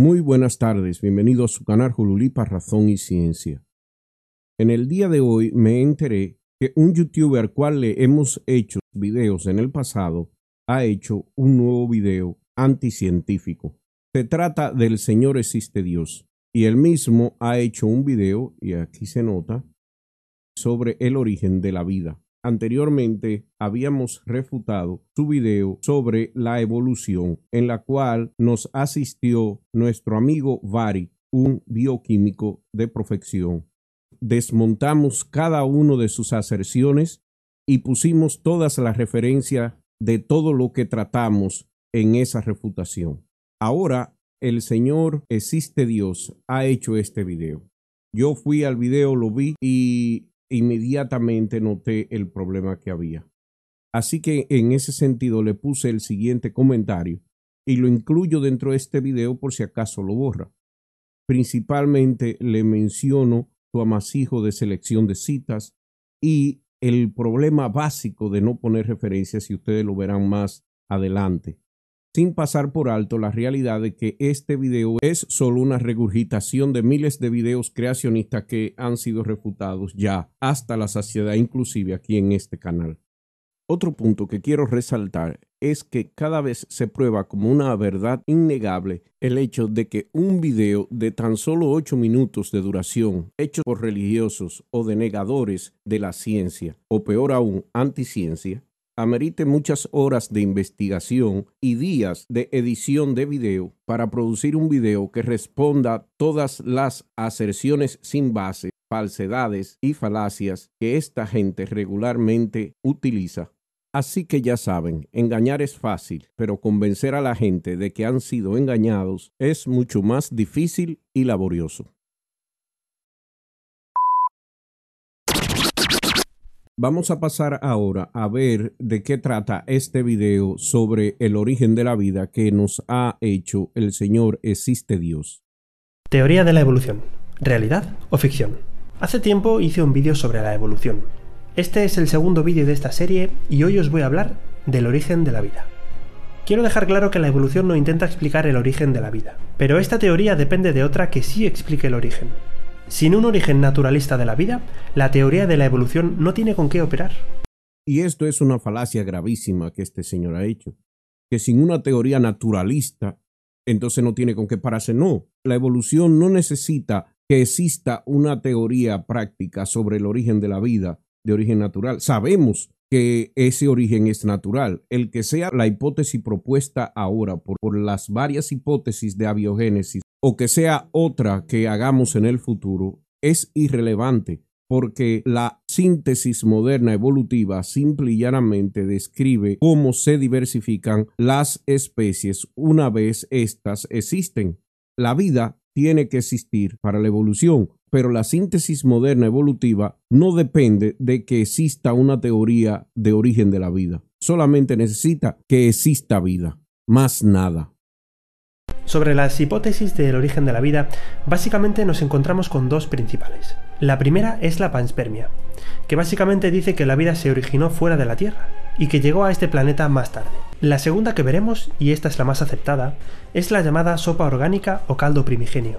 Muy buenas tardes, bienvenido a su canal Jululipa Razón y Ciencia. En el día de hoy me enteré que un youtuber al cual le hemos hecho videos en el pasado ha hecho un nuevo video anticientífico. Se trata del Señor existe Dios y él mismo ha hecho un video, y aquí se nota, sobre el origen de la vida. Anteriormente habíamos refutado su video sobre la evolución, en la cual nos asistió nuestro amigo Vari, un bioquímico de profección. Desmontamos cada uno de sus aserciones y pusimos todas las referencias de todo lo que tratamos en esa refutación. Ahora el Señor existe Dios ha hecho este video. Yo fui al video, lo vi y inmediatamente noté el problema que había. Así que en ese sentido le puse el siguiente comentario y lo incluyo dentro de este video por si acaso lo borra. Principalmente le menciono tu amasijo de selección de citas y el problema básico de no poner referencias y ustedes lo verán más adelante sin pasar por alto la realidad de que este video es solo una regurgitación de miles de videos creacionistas que han sido refutados ya hasta la saciedad, inclusive aquí en este canal. Otro punto que quiero resaltar es que cada vez se prueba como una verdad innegable el hecho de que un video de tan solo 8 minutos de duración, hecho por religiosos o denegadores de la ciencia, o peor aún, anticiencia, amerite muchas horas de investigación y días de edición de video para producir un video que responda todas las aserciones sin base, falsedades y falacias que esta gente regularmente utiliza. Así que ya saben, engañar es fácil, pero convencer a la gente de que han sido engañados es mucho más difícil y laborioso. Vamos a pasar ahora a ver de qué trata este video sobre el origen de la vida que nos ha hecho el Señor Existe Dios. Teoría de la evolución. ¿Realidad o ficción? Hace tiempo hice un vídeo sobre la evolución. Este es el segundo vídeo de esta serie y hoy os voy a hablar del origen de la vida. Quiero dejar claro que la evolución no intenta explicar el origen de la vida, pero esta teoría depende de otra que sí explique el origen, sin un origen naturalista de la vida, la teoría de la evolución no tiene con qué operar. Y esto es una falacia gravísima que este señor ha hecho, que sin una teoría naturalista, entonces no tiene con qué pararse. No, la evolución no necesita que exista una teoría práctica sobre el origen de la vida de origen natural. Sabemos que ese origen es natural. El que sea la hipótesis propuesta ahora por, las varias hipótesis de abiogénesis o que sea otra que hagamos en el futuro es irrelevante porque la síntesis moderna evolutiva simple y llanamente describe cómo se diversifican las especies una vez éstas existen. La vida tiene que existir para la evolución, pero la síntesis moderna evolutiva no depende de que exista una teoría de origen de la vida, solamente necesita que exista vida, más nada. Sobre las hipótesis del origen de la vida, básicamente nos encontramos con dos principales. La primera es la panspermia, que básicamente dice que la vida se originó fuera de la Tierra y que llegó a este planeta más tarde. La segunda que veremos, y esta es la más aceptada, es la llamada sopa orgánica o caldo primigenio,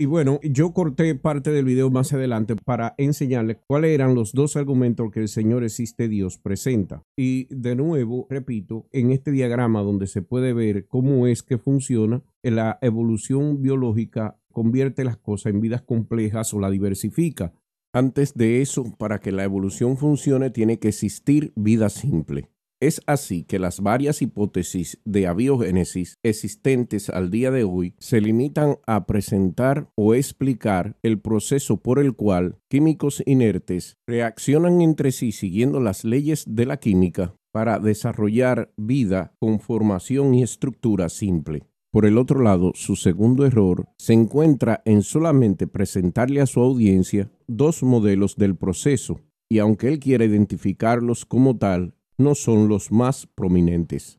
y bueno, yo corté parte del video más adelante para enseñarles cuáles eran los dos argumentos que el Señor existe Dios presenta. Y de nuevo, repito, en este diagrama donde se puede ver cómo es que funciona la evolución biológica convierte las cosas en vidas complejas o la diversifica. Antes de eso, para que la evolución funcione, tiene que existir vida simple. Es así que las varias hipótesis de abiogénesis existentes al día de hoy se limitan a presentar o explicar el proceso por el cual químicos inertes reaccionan entre sí siguiendo las leyes de la química para desarrollar vida con formación y estructura simple. Por el otro lado, su segundo error se encuentra en solamente presentarle a su audiencia dos modelos del proceso, y aunque él quiera identificarlos como tal, no son los más prominentes.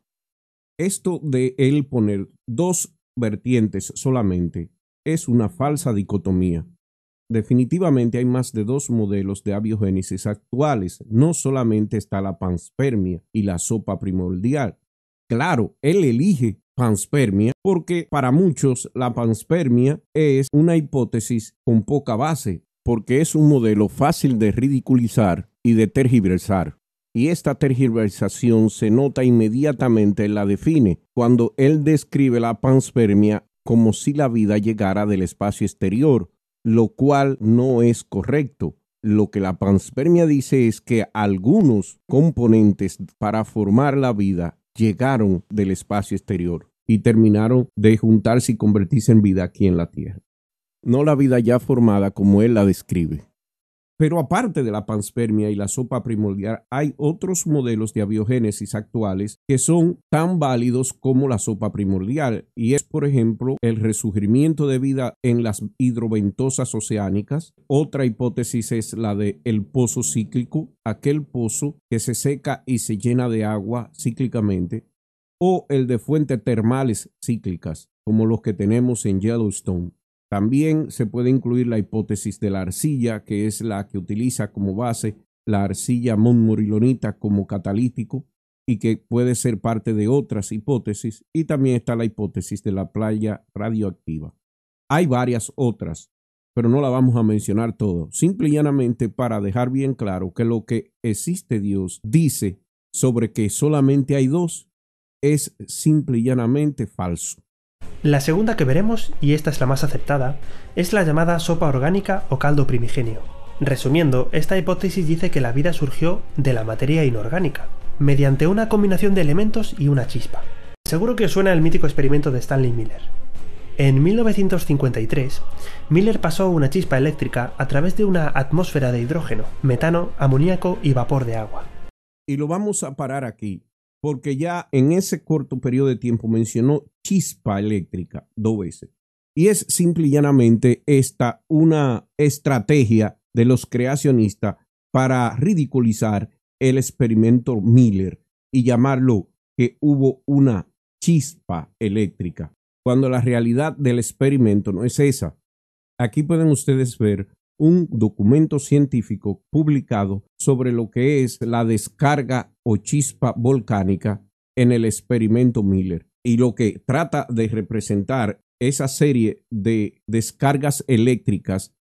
Esto de él poner dos vertientes solamente es una falsa dicotomía. Definitivamente hay más de dos modelos de abiogénesis actuales, no solamente está la panspermia y la sopa primordial. Claro, él elige panspermia, porque para muchos la panspermia es una hipótesis con poca base, porque es un modelo fácil de ridiculizar y de tergiversar. Y esta tergiversación se nota inmediatamente en la define, cuando él describe la panspermia como si la vida llegara del espacio exterior, lo cual no es correcto. Lo que la panspermia dice es que algunos componentes para formar la vida llegaron del espacio exterior y terminaron de juntarse y convertirse en vida aquí en la tierra. No la vida ya formada como él la describe, pero aparte de la panspermia y la sopa primordial, hay otros modelos de abiogénesis actuales que son tan válidos como la sopa primordial, y es, por ejemplo, el resurgimiento de vida en las hidroventosas oceánicas. Otra hipótesis es la de el pozo cíclico, aquel pozo que se seca y se llena de agua cíclicamente, o el de fuentes termales cíclicas, como los que tenemos en Yellowstone. También se puede incluir la hipótesis de la arcilla, que es la que utiliza como base la arcilla montmorilonita como catalítico y que puede ser parte de otras hipótesis. Y también está la hipótesis de la playa radioactiva. Hay varias otras, pero no la vamos a mencionar todo. Simple y llanamente para dejar bien claro que lo que existe Dios dice sobre que solamente hay dos es simple y llanamente falso. La segunda que veremos, y esta es la más aceptada, es la llamada sopa orgánica o caldo primigenio. Resumiendo, esta hipótesis dice que la vida surgió de la materia inorgánica, mediante una combinación de elementos y una chispa. Seguro que suena el mítico experimento de Stanley Miller. En 1953, Miller pasó una chispa eléctrica a través de una atmósfera de hidrógeno, metano, amoníaco y vapor de agua. Y lo vamos a parar aquí, porque ya en ese corto periodo de tiempo mencionó chispa eléctrica dos veces. Y es simple y llanamente esta una estrategia de los creacionistas para ridiculizar el experimento Miller y llamarlo que hubo una chispa eléctrica, cuando la realidad del experimento no es esa. Aquí pueden ustedes ver un documento científico publicado sobre lo que es la descarga o chispa volcánica en el experimento Miller. Y lo que trata de representar esa serie de descargas eléctricas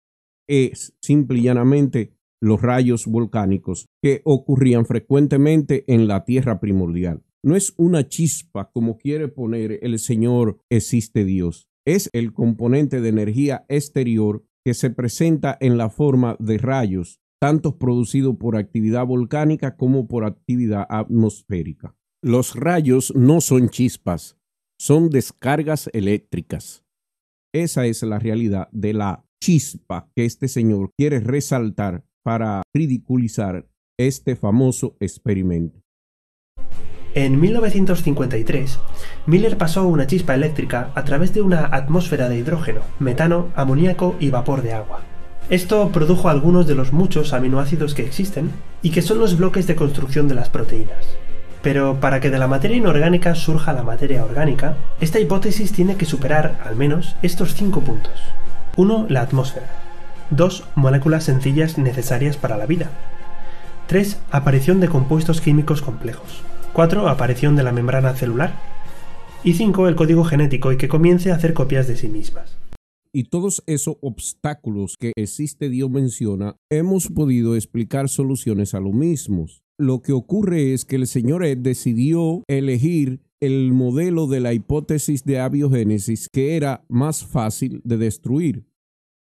es simple y llanamente los rayos volcánicos que ocurrían frecuentemente en la Tierra primordial. No es una chispa como quiere poner el Señor existe Dios, es el componente de energía exterior que se presenta en la forma de rayos tanto producido por actividad volcánica como por actividad atmosférica. Los rayos no son chispas, son descargas eléctricas. Esa es la realidad de la chispa que este señor quiere resaltar para ridiculizar este famoso experimento. En 1953, Miller pasó una chispa eléctrica a través de una atmósfera de hidrógeno, metano, amoníaco y vapor de agua. Esto produjo algunos de los muchos aminoácidos que existen y que son los bloques de construcción de las proteínas. Pero para que de la materia inorgánica surja la materia orgánica, esta hipótesis tiene que superar, al menos, estos cinco puntos. 1. La atmósfera. 2. Moléculas sencillas necesarias para la vida. 3. Aparición de compuestos químicos complejos. 4. Aparición de la membrana celular. Y 5. El código genético y que comience a hacer copias de sí mismas y todos esos obstáculos que existe Dios menciona, hemos podido explicar soluciones a lo mismos. Lo que ocurre es que el Señor Ed eh, decidió elegir el modelo de la hipótesis de abiogénesis que era más fácil de destruir.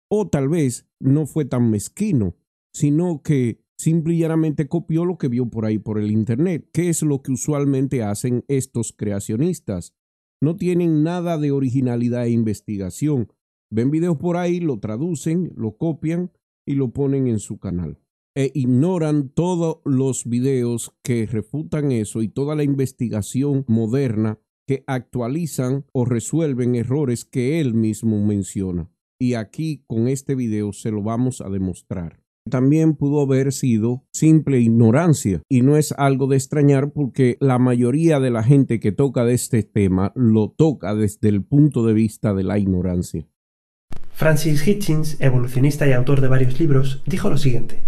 O tal vez no fue tan mezquino, sino que simplemente copió lo que vio por ahí por el Internet, que es lo que usualmente hacen estos creacionistas. No tienen nada de originalidad e investigación, Ven videos por ahí, lo traducen, lo copian y lo ponen en su canal. E ignoran todos los videos que refutan eso y toda la investigación moderna que actualizan o resuelven errores que él mismo menciona. Y aquí con este video se lo vamos a demostrar. También pudo haber sido simple ignorancia y no es algo de extrañar porque la mayoría de la gente que toca de este tema lo toca desde el punto de vista de la ignorancia. Francis Hitchens, evolucionista y autor de varios libros, dijo lo siguiente.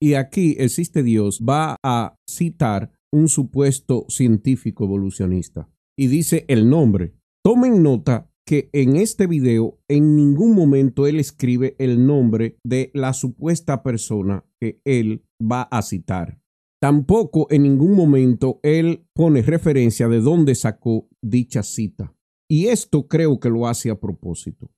Y aquí existe Dios, va a citar un supuesto científico evolucionista. Y dice el nombre. Tomen nota que en este video en ningún momento él escribe el nombre de la supuesta persona que él va a citar. Tampoco en ningún momento él pone referencia de dónde sacó dicha cita. Y esto creo que lo hace a propósito.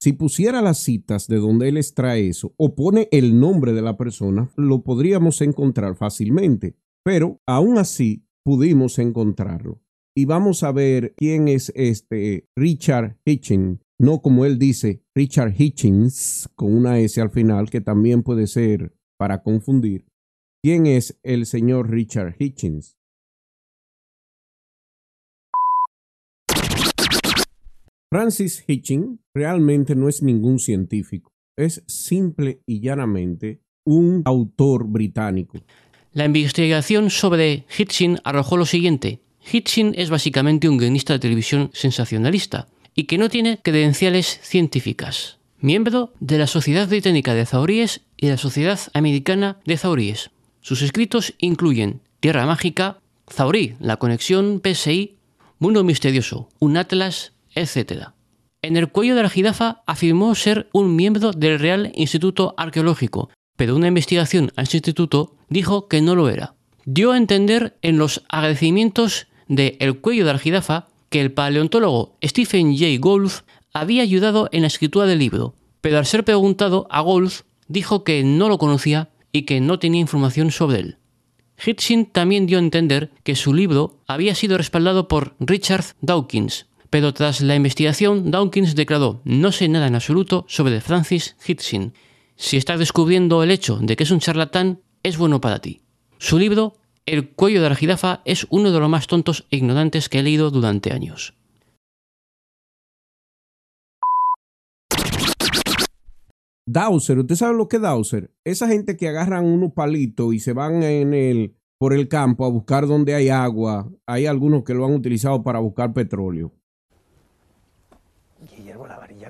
Si pusiera las citas de donde él extrae eso o pone el nombre de la persona, lo podríamos encontrar fácilmente, pero aún así pudimos encontrarlo. Y vamos a ver quién es este Richard Hitchens, no como él dice, Richard Hitchens, con una S al final, que también puede ser para confundir. ¿Quién es el señor Richard Hitchens? Francis Hitching realmente no es ningún científico, es simple y llanamente un autor británico. La investigación sobre Hitchin arrojó lo siguiente. Hitchin es básicamente un guionista de televisión sensacionalista y que no tiene credenciales científicas. Miembro de la Sociedad Británica de Zauríes y la Sociedad Americana de Zauríes. Sus escritos incluyen Tierra Mágica, Zaurí, la conexión PSI, Mundo Misterioso, un atlas etc. En el cuello de la jirafa afirmó ser un miembro del Real Instituto Arqueológico, pero una investigación a su este instituto dijo que no lo era. Dio a entender en los agradecimientos de El cuello de la jirafa que el paleontólogo Stephen J. Golf había ayudado en la escritura del libro, pero al ser preguntado a Golf dijo que no lo conocía y que no tenía información sobre él. Hitchin también dio a entender que su libro había sido respaldado por Richard Dawkins, pero tras la investigación, Dawkins declaró, no sé nada en absoluto sobre Francis Hitchin. Si estás descubriendo el hecho de que es un charlatán, es bueno para ti. Su libro, El cuello de la jirafa, es uno de los más tontos e ignorantes que he leído durante años. Dowser, ¿usted sabe lo que es Dowser? Esa gente que agarran unos palitos y se van en por el campo a buscar donde hay agua. Hay algunos que lo han utilizado para buscar petróleo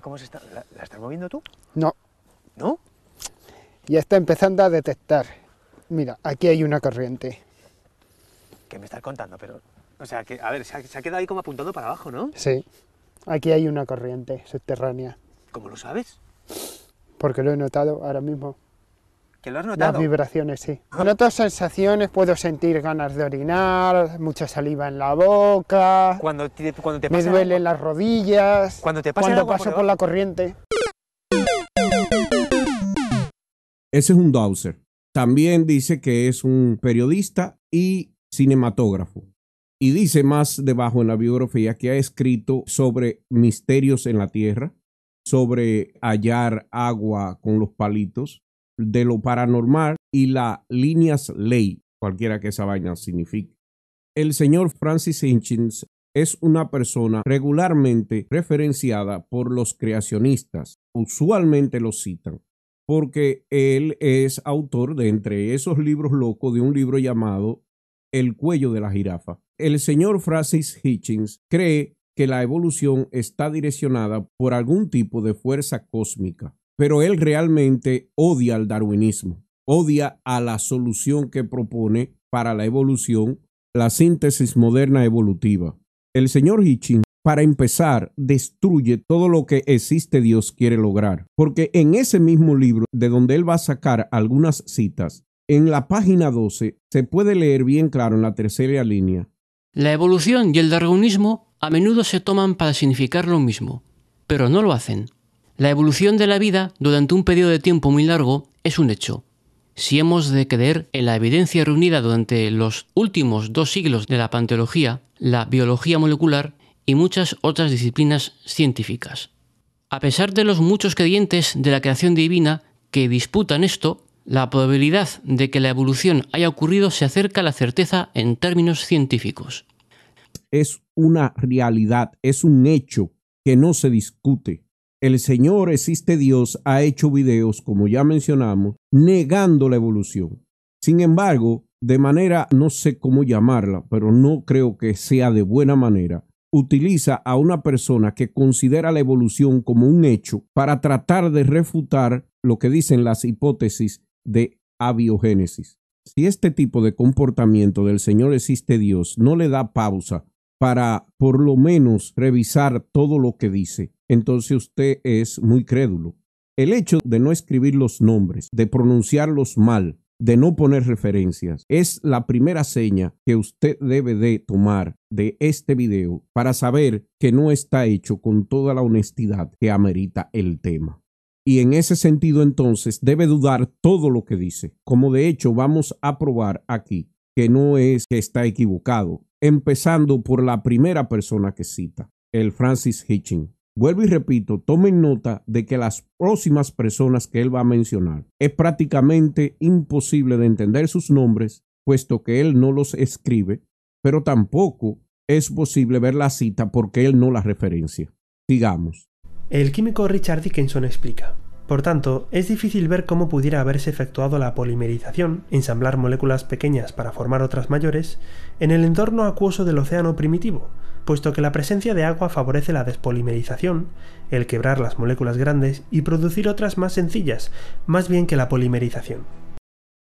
cómo se está? ¿La, estás moviendo tú? No. ¿No? Ya está empezando a detectar. Mira, aquí hay una corriente. ¿Qué me estás contando? Pero, o sea, que, a ver, se se ha quedado ahí como apuntando para abajo, ¿no? Sí. Aquí hay una corriente subterránea. ¿Cómo lo sabes? Porque lo he notado ahora mismo. Las vibraciones, sí. Noto sensaciones, puedo sentir ganas de orinar, mucha saliva en la boca. Cuando te, cuando Me duelen las rodillas. Cuando te pasa Cuando paso por la corriente. Ese es un Dowser. También dice que es un periodista y cinematógrafo. Y dice más debajo en la biografía que ha escrito sobre misterios en la Tierra, sobre hallar agua con los palitos, de lo paranormal y la líneas ley, cualquiera que esa vaina signifique. El señor Francis Hitchens es una persona regularmente referenciada por los creacionistas. Usualmente lo citan porque él es autor de entre esos libros locos de un libro llamado El cuello de la jirafa. El señor Francis Hitchens cree que la evolución está direccionada por algún tipo de fuerza cósmica pero él realmente odia al darwinismo, odia a la solución que propone para la evolución, la síntesis moderna evolutiva. El señor Hitchin, para empezar, destruye todo lo que existe Dios quiere lograr, porque en ese mismo libro, de donde él va a sacar algunas citas, en la página 12 se puede leer bien claro en la tercera línea. La evolución y el darwinismo a menudo se toman para significar lo mismo, pero no lo hacen. La evolución de la vida durante un periodo de tiempo muy largo es un hecho. Si hemos de creer en la evidencia reunida durante los últimos dos siglos de la panteología, la biología molecular y muchas otras disciplinas científicas. A pesar de los muchos creyentes de la creación divina que disputan esto, la probabilidad de que la evolución haya ocurrido se acerca a la certeza en términos científicos. Es una realidad, es un hecho que no se discute el Señor existe Dios ha hecho videos, como ya mencionamos, negando la evolución. Sin embargo, de manera, no sé cómo llamarla, pero no creo que sea de buena manera, utiliza a una persona que considera la evolución como un hecho para tratar de refutar lo que dicen las hipótesis de abiogénesis. Si este tipo de comportamiento del Señor existe Dios no le da pausa para por lo menos revisar todo lo que dice, entonces usted es muy crédulo. El hecho de no escribir los nombres, de pronunciarlos mal, de no poner referencias, es la primera seña que usted debe de tomar de este video para saber que no está hecho con toda la honestidad que amerita el tema. Y en ese sentido entonces debe dudar todo lo que dice, como de hecho vamos a probar aquí que no es que está equivocado, empezando por la primera persona que cita, el Francis hitching Vuelvo y repito, tomen nota de que las próximas personas que él va a mencionar es prácticamente imposible de entender sus nombres, puesto que él no los escribe, pero tampoco es posible ver la cita porque él no la referencia. Sigamos. El químico Richard Dickinson explica. Por tanto, es difícil ver cómo pudiera haberse efectuado la polimerización, ensamblar moléculas pequeñas para formar otras mayores, en el entorno acuoso del océano primitivo, puesto que la presencia de agua favorece la despolimerización, el quebrar las moléculas grandes y producir otras más sencillas, más bien que la polimerización.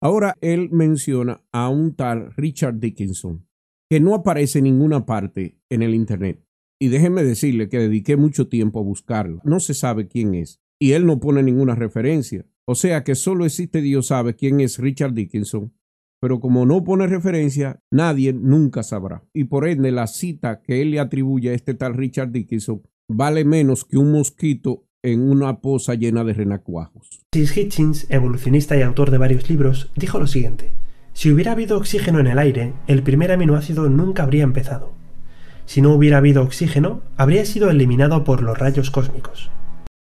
Ahora él menciona a un tal Richard Dickinson, que no aparece en ninguna parte en el Internet. Y déjenme decirle que dediqué mucho tiempo a buscarlo. No se sabe quién es. Y él no pone ninguna referencia. O sea que solo existe Dios sabe quién es Richard Dickinson pero como no pone referencia, nadie nunca sabrá. Y por ende, la cita que él le atribuye a este tal Richard Dickinson vale menos que un mosquito en una poza llena de renacuajos. Sis Hitchens, evolucionista y autor de varios libros, dijo lo siguiente. Si hubiera habido oxígeno en el aire, el primer aminoácido nunca habría empezado. Si no hubiera habido oxígeno, habría sido eliminado por los rayos cósmicos.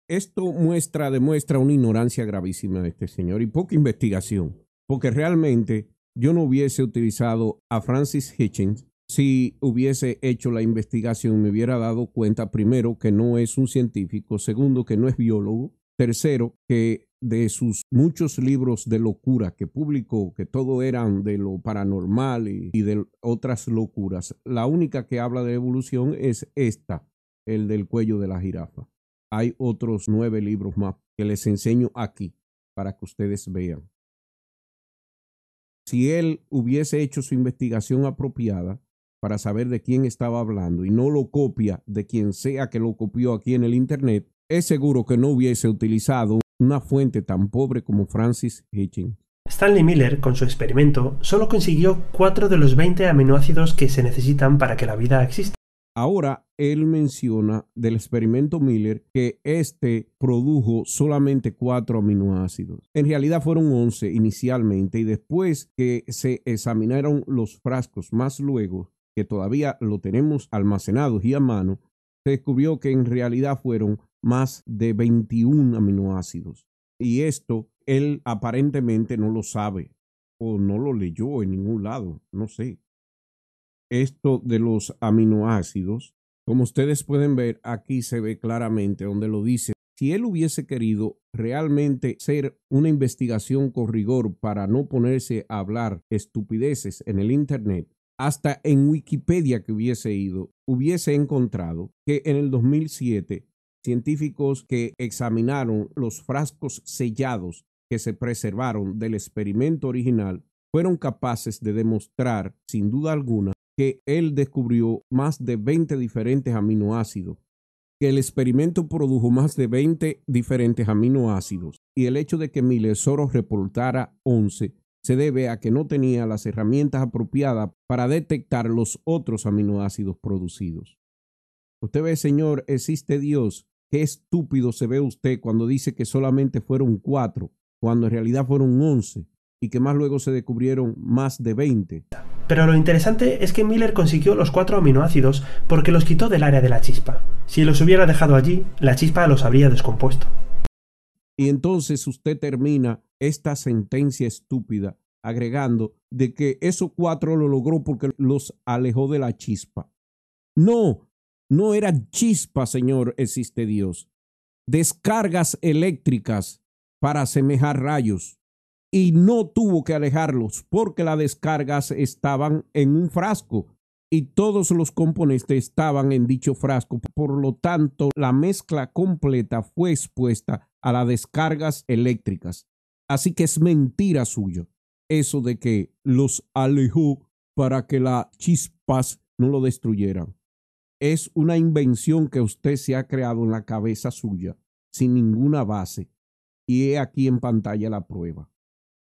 Esto muestra, demuestra una ignorancia gravísima de este señor y poca investigación, porque realmente yo no hubiese utilizado a Francis Hitchens si hubiese hecho la investigación, me hubiera dado cuenta, primero, que no es un científico, segundo, que no es biólogo, tercero, que de sus muchos libros de locura que publicó, que todo eran de lo paranormal y, y de otras locuras, la única que habla de evolución es esta, el del cuello de la jirafa. Hay otros nueve libros más que les enseño aquí para que ustedes vean si él hubiese hecho su investigación apropiada para saber de quién estaba hablando y no lo copia de quien sea que lo copió aquí en el Internet, es seguro que no hubiese utilizado una fuente tan pobre como Francis Hitching. Stanley Miller, con su experimento, solo consiguió cuatro de los 20 aminoácidos que se necesitan para que la vida exista. Ahora él menciona del experimento Miller que este produjo solamente cuatro aminoácidos. En realidad fueron 11 inicialmente y después que se examinaron los frascos más luego, que todavía lo tenemos almacenados y a mano, se descubrió que en realidad fueron más de 21 aminoácidos. Y esto él aparentemente no lo sabe o no lo leyó en ningún lado, no sé esto de los aminoácidos, como ustedes pueden ver, aquí se ve claramente donde lo dice. Si él hubiese querido realmente ser una investigación con rigor para no ponerse a hablar estupideces en el Internet, hasta en Wikipedia que hubiese ido, hubiese encontrado que en el 2007 científicos que examinaron los frascos sellados que se preservaron del experimento original fueron capaces de demostrar, sin duda alguna, que él descubrió más de 20 diferentes aminoácidos, que el experimento produjo más de 20 diferentes aminoácidos y el hecho de que milesoros reportara 11 se debe a que no tenía las herramientas apropiadas para detectar los otros aminoácidos producidos. Usted ve, Señor, existe Dios. Qué estúpido se ve usted cuando dice que solamente fueron cuatro, cuando en realidad fueron once y que más luego se descubrieron más de 20. Pero lo interesante es que Miller consiguió los cuatro aminoácidos porque los quitó del área de la chispa. Si los hubiera dejado allí, la chispa los habría descompuesto. Y entonces usted termina esta sentencia estúpida agregando de que esos cuatro lo logró porque los alejó de la chispa. No, no era chispa, Señor, existe Dios. Descargas eléctricas para asemejar rayos y no tuvo que alejarlos porque las descargas estaban en un frasco y todos los componentes estaban en dicho frasco. Por lo tanto, la mezcla completa fue expuesta a las descargas eléctricas. Así que es mentira suyo eso de que los alejó para que las chispas no lo destruyeran. Es una invención que usted se ha creado en la cabeza suya, sin ninguna base. Y he aquí en pantalla la prueba.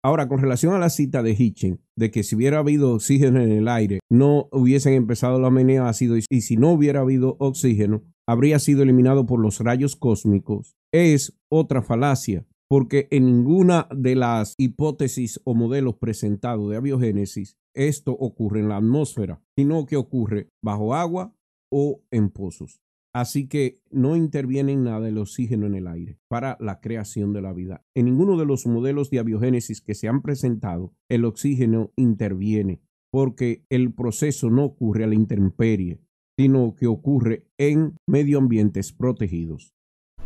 Ahora, con relación a la cita de Hitchin de que si hubiera habido oxígeno en el aire, no hubiesen empezado la menea ácido y si no hubiera habido oxígeno, habría sido eliminado por los rayos cósmicos, es otra falacia, porque en ninguna de las hipótesis o modelos presentados de abiogénesis esto ocurre en la atmósfera, sino que ocurre bajo agua o en pozos. Así que no interviene en nada el oxígeno en el aire para la creación de la vida. En ninguno de los modelos de abiogénesis que se han presentado, el oxígeno interviene porque el proceso no ocurre a la intemperie, sino que ocurre en medio ambientes protegidos.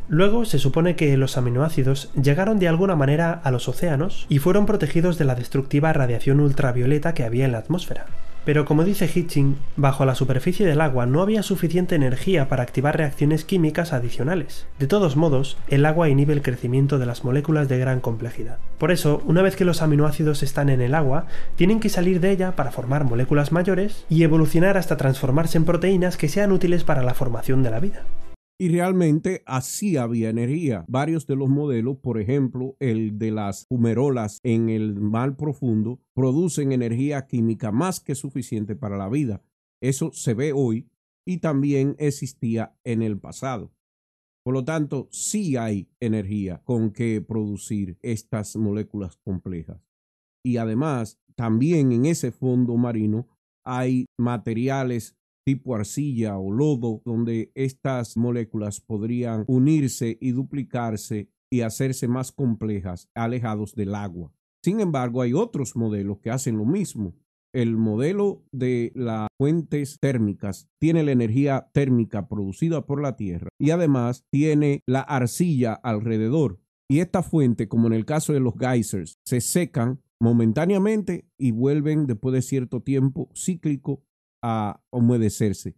Luego se supone que los aminoácidos llegaron de alguna manera a los océanos y fueron protegidos de la destructiva radiación ultravioleta que había en la atmósfera. Pero como dice Hitching, bajo la superficie del agua no había suficiente energía para activar reacciones químicas adicionales. De todos modos, el agua inhibe el crecimiento de las moléculas de gran complejidad. Por eso, una vez que los aminoácidos están en el agua, tienen que salir de ella para formar moléculas mayores y evolucionar hasta transformarse en proteínas que sean útiles para la formación de la vida. Y realmente así había energía. Varios de los modelos, por ejemplo, el de las fumerolas en el mar profundo, producen energía química más que suficiente para la vida. Eso se ve hoy y también existía en el pasado. Por lo tanto, sí hay energía con que producir estas moléculas complejas. Y además, también en ese fondo marino hay materiales tipo arcilla o lodo, donde estas moléculas podrían unirse y duplicarse y hacerse más complejas, alejados del agua. Sin embargo, hay otros modelos que hacen lo mismo. El modelo de las fuentes térmicas tiene la energía térmica producida por la Tierra y además tiene la arcilla alrededor. Y esta fuente, como en el caso de los geysers, se secan momentáneamente y vuelven después de cierto tiempo cíclico a humedecerse.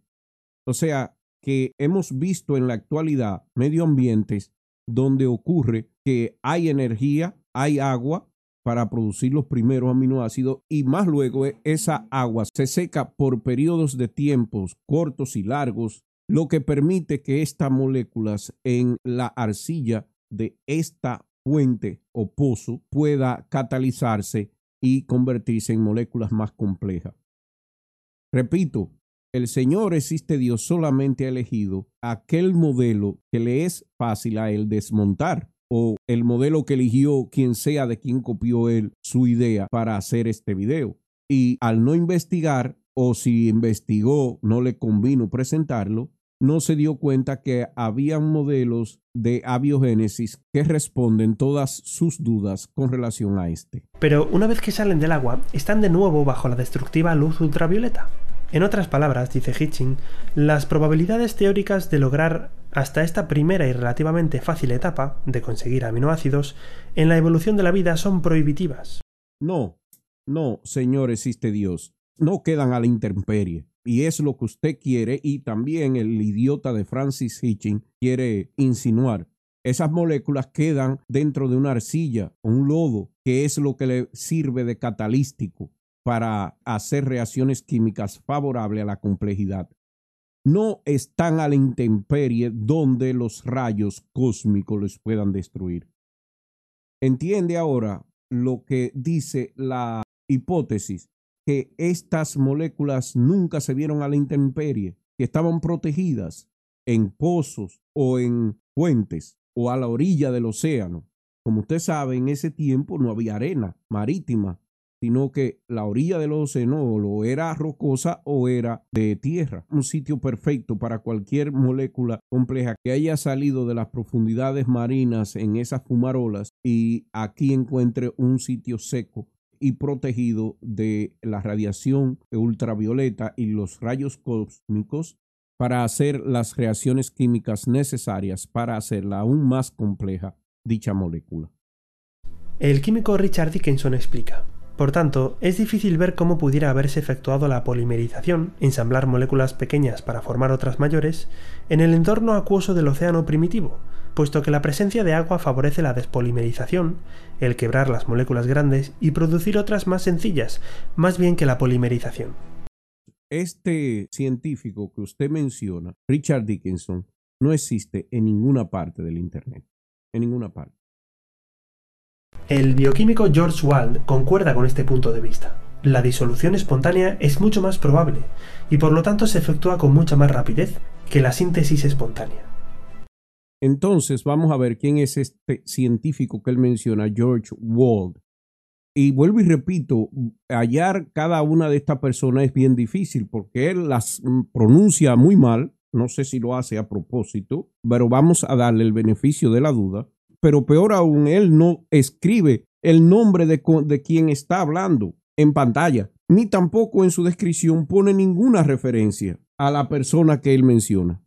O sea, que hemos visto en la actualidad medio ambientes donde ocurre que hay energía, hay agua para producir los primeros aminoácidos y más luego e, esa agua se seca por periodos de tiempos cortos y largos, lo que permite que estas moléculas en la arcilla de esta fuente o pozo pueda catalizarse y convertirse en moléculas más complejas. Repito, el Señor existe Dios solamente ha elegido aquel modelo que le es fácil a él desmontar o el modelo que eligió quien sea de quien copió él su idea para hacer este video. Y al no investigar o si investigó no le convino presentarlo, no se dio cuenta que había modelos de abiogénesis que responden todas sus dudas con relación a este. Pero una vez que salen del agua, están de nuevo bajo la destructiva luz ultravioleta. En otras palabras, dice Hitching, las probabilidades teóricas de lograr hasta esta primera y relativamente fácil etapa de conseguir aminoácidos en la evolución de la vida son prohibitivas. No, no, Señor existe Dios. No quedan a la intemperie y es lo que usted quiere y también el idiota de Francis Hitching quiere insinuar. Esas moléculas quedan dentro de una arcilla o un lodo, que es lo que le sirve de catalístico para hacer reacciones químicas favorables a la complejidad. No están a la intemperie donde los rayos cósmicos los puedan destruir. Entiende ahora lo que dice la hipótesis que estas moléculas nunca se vieron a la intemperie, que estaban protegidas en pozos o en puentes o a la orilla del océano. Como usted sabe, en ese tiempo no había arena marítima, sino que la orilla del océano o era rocosa o era de tierra. Un sitio perfecto para cualquier molécula compleja que haya salido de las profundidades marinas en esas fumarolas y aquí encuentre un sitio seco y protegido de la radiación ultravioleta y los rayos cósmicos para hacer las reacciones químicas necesarias para hacerla aún más compleja dicha molécula. El químico Richard Dickinson explica. Por tanto, es difícil ver cómo pudiera haberse efectuado la polimerización, ensamblar moléculas pequeñas para formar otras mayores, en el entorno acuoso del océano primitivo, puesto que la presencia de agua favorece la despolimerización, el quebrar las moléculas grandes y producir otras más sencillas, más bien que la polimerización. Este científico que usted menciona, Richard Dickinson, no existe en ninguna parte del Internet. En ninguna parte. El bioquímico George Wald concuerda con este punto de vista. La disolución espontánea es mucho más probable y por lo tanto se efectúa con mucha más rapidez que la síntesis espontánea. Entonces, vamos a ver quién es este científico que él menciona, George Wald. Y vuelvo y repito, hallar cada una de estas personas es bien difícil porque él las mm, pronuncia muy mal. No sé si lo hace a propósito, pero vamos a darle el beneficio de la duda. Pero peor aún, él no escribe el nombre de, de quien está hablando en pantalla, ni tampoco en su descripción pone ninguna referencia a la persona que él menciona.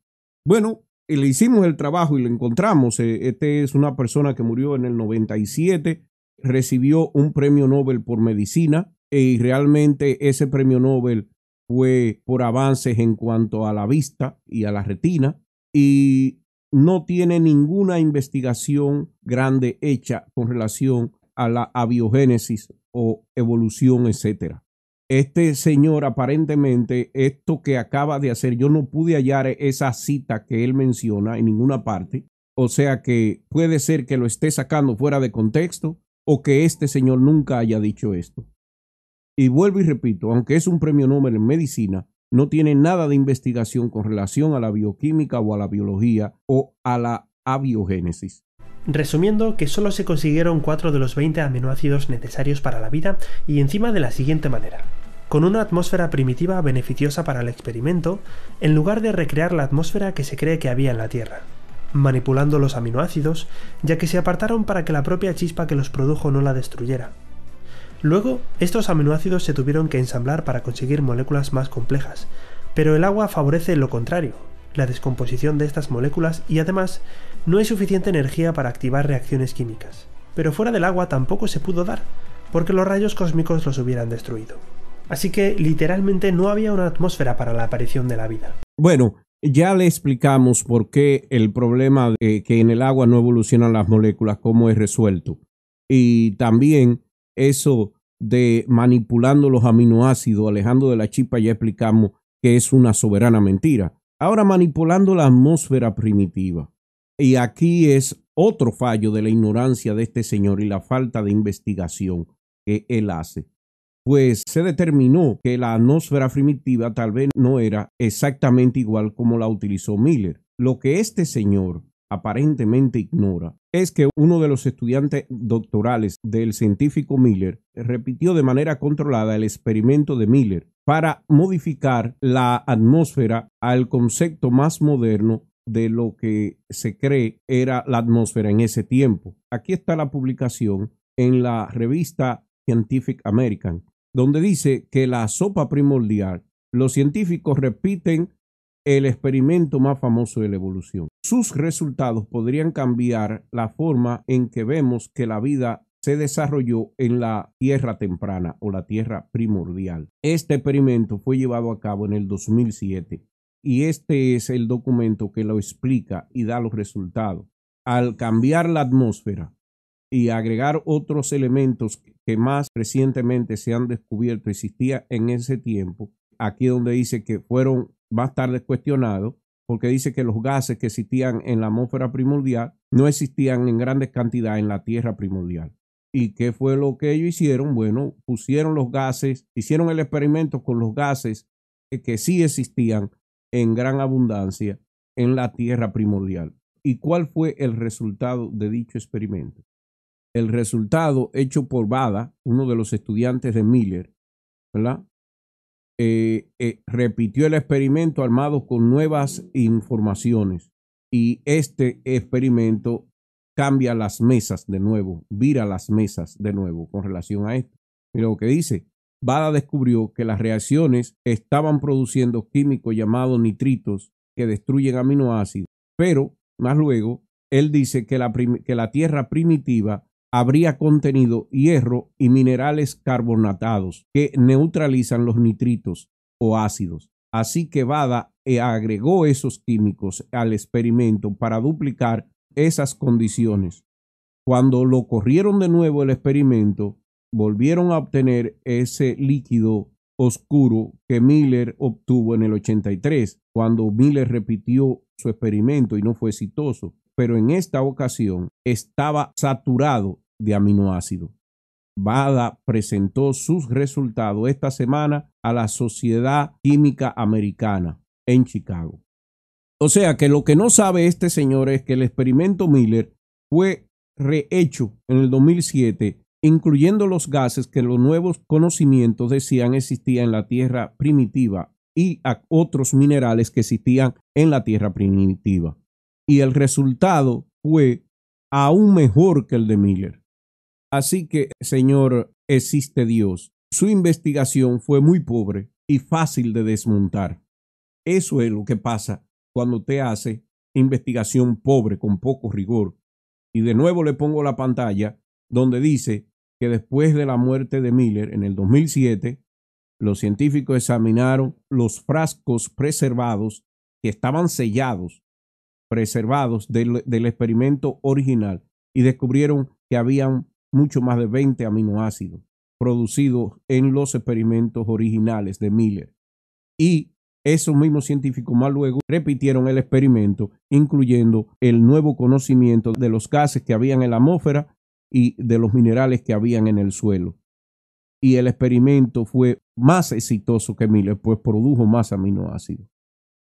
Bueno, y le hicimos el trabajo y lo encontramos. Eh, este es una persona que murió en el 97, recibió un premio Nobel por medicina eh, y realmente ese premio Nobel fue por avances en cuanto a la vista y a la retina y no tiene ninguna investigación grande hecha con relación a la abiogénesis o evolución, etcétera este señor aparentemente, esto que acaba de hacer, yo no pude hallar esa cita que él menciona en ninguna parte. O sea que puede ser que lo esté sacando fuera de contexto o que este señor nunca haya dicho esto. Y vuelvo y repito, aunque es un premio Nobel en medicina, no tiene nada de investigación con relación a la bioquímica o a la biología o a la abiogénesis. Resumiendo, que solo se consiguieron 4 de los 20 aminoácidos necesarios para la vida y encima de la siguiente manera. Con una atmósfera primitiva beneficiosa para el experimento, en lugar de recrear la atmósfera que se cree que había en la Tierra, manipulando los aminoácidos, ya que se apartaron para que la propia chispa que los produjo no la destruyera. Luego, estos aminoácidos se tuvieron que ensamblar para conseguir moléculas más complejas, pero el agua favorece lo contrario, la descomposición de estas moléculas y además no hay suficiente energía para activar reacciones químicas, pero fuera del agua tampoco se pudo dar, porque los rayos cósmicos los hubieran destruido. Así que literalmente no había una atmósfera para la aparición de la vida. Bueno, ya le explicamos por qué el problema de que en el agua no evolucionan las moléculas, cómo es resuelto. Y también eso de manipulando los aminoácidos, alejando de la chipa ya explicamos que es una soberana mentira. Ahora manipulando la atmósfera primitiva. Y aquí es otro fallo de la ignorancia de este señor y la falta de investigación que él hace. Pues se determinó que la atmósfera primitiva tal vez no era exactamente igual como la utilizó Miller. Lo que este señor aparentemente ignora es que uno de los estudiantes doctorales del científico Miller repitió de manera controlada el experimento de Miller para modificar la atmósfera al concepto más moderno de lo que se cree era la atmósfera en ese tiempo. Aquí está la publicación en la revista Scientific American, donde dice que la sopa primordial, los científicos repiten el experimento más famoso de la evolución. Sus resultados podrían cambiar la forma en que vemos que la vida se desarrolló en la Tierra temprana o la Tierra primordial. Este experimento fue llevado a cabo en el 2007 y este es el documento que lo explica y da los resultados. Al cambiar la atmósfera y agregar otros elementos que más recientemente se han descubierto, existía en ese tiempo, aquí donde dice que fueron más tarde cuestionados, porque dice que los gases que existían en la atmósfera primordial no existían en grandes cantidades en la Tierra primordial. ¿Y qué fue lo que ellos hicieron? Bueno, pusieron los gases, hicieron el experimento con los gases que sí existían en gran abundancia en la tierra primordial. ¿Y cuál fue el resultado de dicho experimento? El resultado hecho por Bada, uno de los estudiantes de Miller, ¿verdad? Eh, eh, repitió el experimento armado con nuevas informaciones y este experimento cambia las mesas de nuevo, vira las mesas de nuevo con relación a esto. Mira lo que dice, Bada descubrió que las reacciones estaban produciendo químicos llamados nitritos que destruyen aminoácidos, pero más luego él dice que la, tierra primitiva habría contenido hierro y minerales carbonatados que neutralizan los nitritos o ácidos. Así que Bada agregó esos químicos al experimento para duplicar esas condiciones. Cuando lo corrieron de nuevo el experimento, volvieron a obtener ese líquido oscuro que Miller obtuvo en el 83, cuando Miller repitió su experimento y no fue exitoso, pero en esta ocasión estaba saturado de aminoácidos. Bada presentó sus resultados esta semana a la Sociedad Química Americana en Chicago. O sea que lo que no sabe este señor es que el experimento Miller fue rehecho en el 2007 incluyendo los gases que los nuevos conocimientos decían existían en la Tierra primitiva y a otros minerales que existían en la Tierra primitiva. Y el resultado fue aún mejor que el de Miller. Así que, Señor, existe Dios. Su investigación fue muy pobre y fácil de desmontar. Eso es lo que pasa cuando te hace investigación pobre, con poco rigor. Y de nuevo le pongo la pantalla donde dice después de la muerte de Miller en el 2007, los científicos examinaron los frascos preservados que estaban sellados, preservados del, experimento original y descubrieron que habían mucho más de 20 aminoácidos producidos en los experimentos originales de Miller. Y esos mismos científicos más luego repitieron el experimento, incluyendo el nuevo conocimiento de los gases que había en la atmósfera y de los minerales que habían en el suelo. Y el experimento fue más exitoso que Miller, pues produjo más aminoácidos.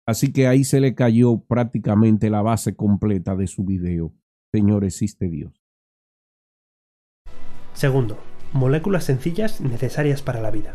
Así que ahí se le cayó prácticamente la base completa de su video. Señor, existe Dios. Segundo, moléculas sencillas necesarias para la vida.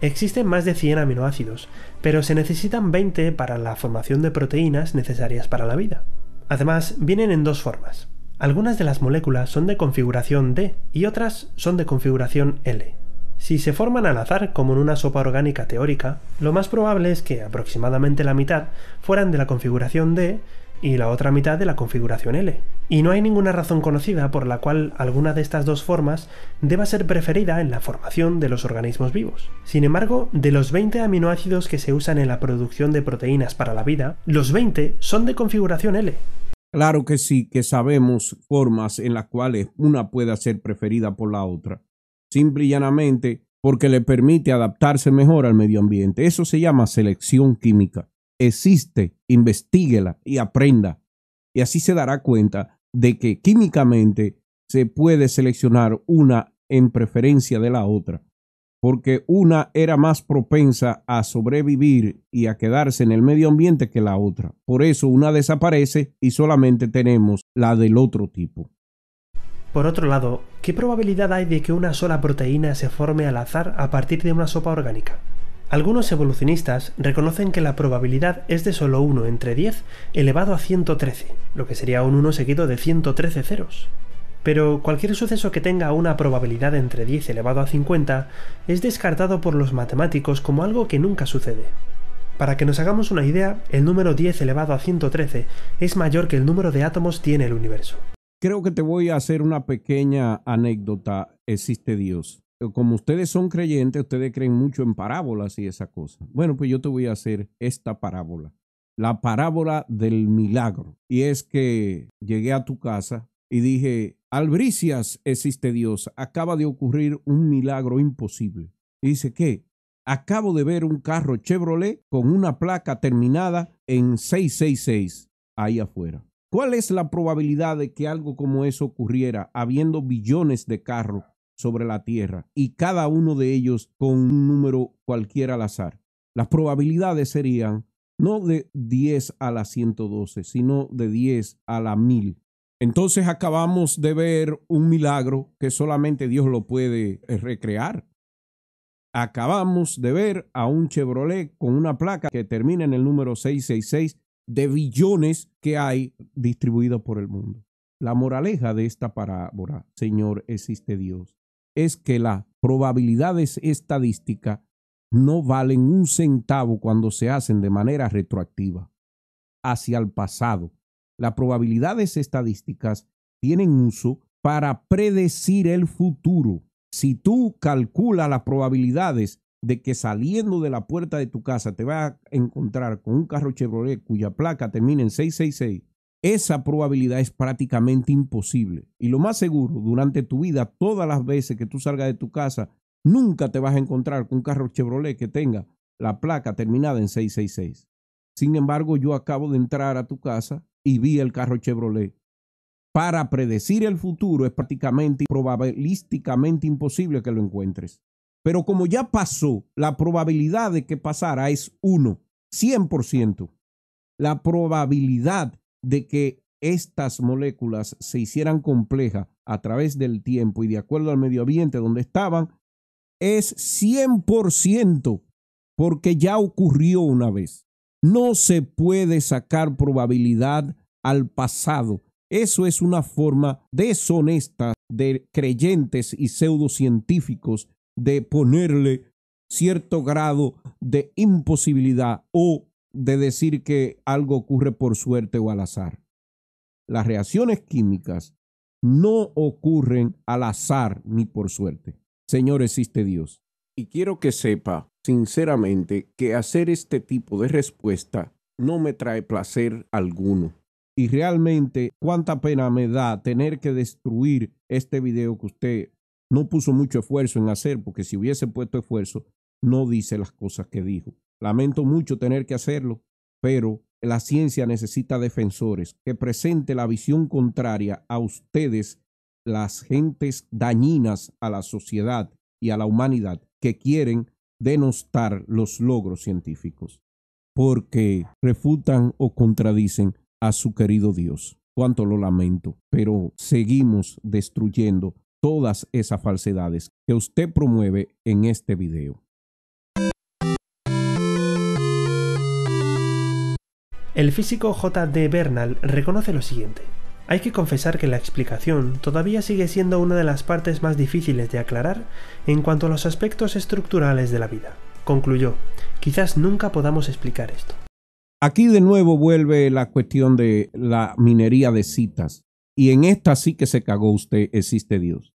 Existen más de 100 aminoácidos, pero se necesitan 20 para la formación de proteínas necesarias para la vida. Además, vienen en dos formas, algunas de las moléculas son de configuración D y otras son de configuración L. Si se forman al azar, como en una sopa orgánica teórica, lo más probable es que aproximadamente la mitad fueran de la configuración D y la otra mitad de la configuración L. Y no hay ninguna razón conocida por la cual alguna de estas dos formas deba ser preferida en la formación de los organismos vivos. Sin embargo, de los 20 aminoácidos que se usan en la producción de proteínas para la vida, los 20 son de configuración L, Claro que sí, que sabemos formas en las cuales una pueda ser preferida por la otra, simple y llanamente porque le permite adaptarse mejor al medio ambiente. Eso se llama selección química. Existe, investiguela y aprenda. Y así se dará cuenta de que químicamente se puede seleccionar una en preferencia de la otra porque una era más propensa a sobrevivir y a quedarse en el medio ambiente que la otra. Por eso una desaparece y solamente tenemos la del otro tipo. Por otro lado, ¿qué probabilidad hay de que una sola proteína se forme al azar a partir de una sopa orgánica? Algunos evolucionistas reconocen que la probabilidad es de solo 1 entre 10 elevado a 113, lo que sería un 1 seguido de 113 ceros pero cualquier suceso que tenga una probabilidad entre 10 elevado a 50 es descartado por los matemáticos como algo que nunca sucede. Para que nos hagamos una idea, el número 10 elevado a 113 es mayor que el número de átomos tiene el universo. Creo que te voy a hacer una pequeña anécdota. Existe Dios. Como ustedes son creyentes, ustedes creen mucho en parábolas y esa cosa. Bueno, pues yo te voy a hacer esta parábola. La parábola del milagro. Y es que llegué a tu casa y dije, Albricias existe Dios. Acaba de ocurrir un milagro imposible. Dice que acabo de ver un carro Chevrolet con una placa terminada en 666 ahí afuera. ¿Cuál es la probabilidad de que algo como eso ocurriera habiendo billones de carros sobre la Tierra y cada uno de ellos con un número cualquiera al azar? Las probabilidades serían no de 10 a la 112, sino de 10 a la 1000 entonces acabamos de ver un milagro que solamente Dios lo puede eh, recrear. Acabamos de ver a un Chevrolet con una placa que termina en el número 666 de billones que hay distribuidos por el mundo. La moraleja de esta parábola, Señor, existe Dios, es que las probabilidades estadísticas no valen un centavo cuando se hacen de manera retroactiva hacia el pasado las probabilidades estadísticas tienen uso para predecir el futuro. Si tú calculas las probabilidades de que saliendo de la puerta de tu casa te vas a encontrar con un carro Chevrolet cuya placa termina en 666, esa probabilidad es prácticamente imposible. Y lo más seguro, durante tu vida, todas las veces que tú salgas de tu casa, nunca te vas a encontrar con un carro Chevrolet que tenga la placa terminada en 666. Sin embargo, yo acabo de entrar a tu casa y vi el carro Chevrolet. Para predecir el futuro es prácticamente probabilísticamente imposible que lo encuentres. Pero como ya pasó, la probabilidad de que pasara es 1, 100%. La probabilidad de que estas moléculas se hicieran complejas a través del tiempo y de acuerdo al medio ambiente donde estaban es 100%, porque ya ocurrió una vez. No se puede sacar probabilidad al pasado. Eso es una forma deshonesta de creyentes y pseudocientíficos de ponerle cierto grado de imposibilidad o de decir que algo ocurre por suerte o al azar. Las reacciones químicas no ocurren al azar ni por suerte. Señor, existe Dios. Y quiero que sepa sinceramente que hacer este tipo de respuesta no me trae placer alguno. Y realmente, cuánta pena me da tener que destruir este video que usted no puso mucho esfuerzo en hacer, porque si hubiese puesto esfuerzo, no dice las cosas que dijo. Lamento mucho tener que hacerlo, pero la ciencia necesita defensores que presente la visión contraria a ustedes, las gentes dañinas a la sociedad y a la humanidad que quieren denostar los logros científicos, porque refutan o contradicen a su querido Dios. Cuánto lo lamento, pero seguimos destruyendo todas esas falsedades que usted promueve en este video. El físico J.D. Bernal reconoce lo siguiente. Hay que confesar que la explicación todavía sigue siendo una de las partes más difíciles de aclarar en cuanto a los aspectos estructurales de la vida. Concluyó, quizás nunca podamos explicar esto. Aquí de nuevo vuelve la cuestión de la minería de citas. Y en esta sí que se cagó usted, existe Dios.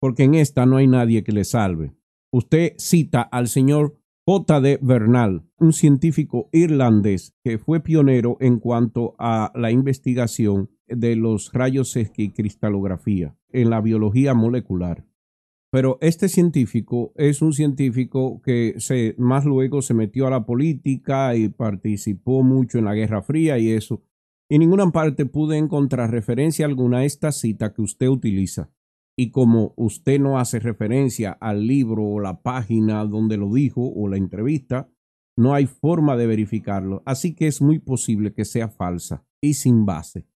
Porque en esta no hay nadie que le salve. Usted cita al señor J.D. Bernal, un científico irlandés que fue pionero en cuanto a la investigación de los rayos y cristalografía, en la biología molecular. Pero este científico es un científico que más luego se metió a la política y participó mucho en la Guerra Fría y eso. En ninguna parte pude encontrar referencia alguna a esta cita que usted utiliza. Y como usted no hace referencia al libro o la página donde lo dijo o la entrevista, no hay forma de verificarlo. Así que es muy posible que sea falsa y sin base.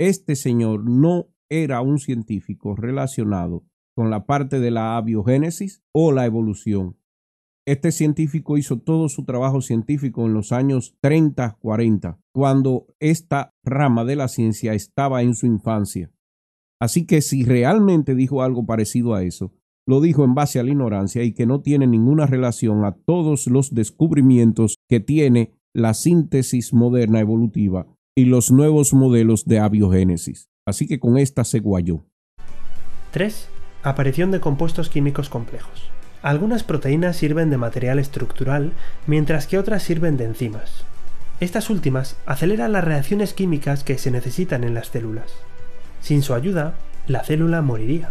Este señor no era un científico relacionado con la parte de la abiogénesis o la evolución. Este científico hizo todo su trabajo científico en los años 30, 40, cuando esta rama de la ciencia estaba en su infancia. Así que si realmente dijo algo parecido a eso, lo dijo en base a la ignorancia y que no tiene ninguna relación a todos los descubrimientos que tiene la síntesis moderna evolutiva y los nuevos modelos de abiogénesis. Así que con esta se guayó. 3. Aparición de compuestos químicos complejos. Algunas proteínas sirven de material estructural, mientras que otras sirven de enzimas. Estas últimas aceleran las reacciones químicas que se necesitan en las células. Sin su ayuda, la célula moriría.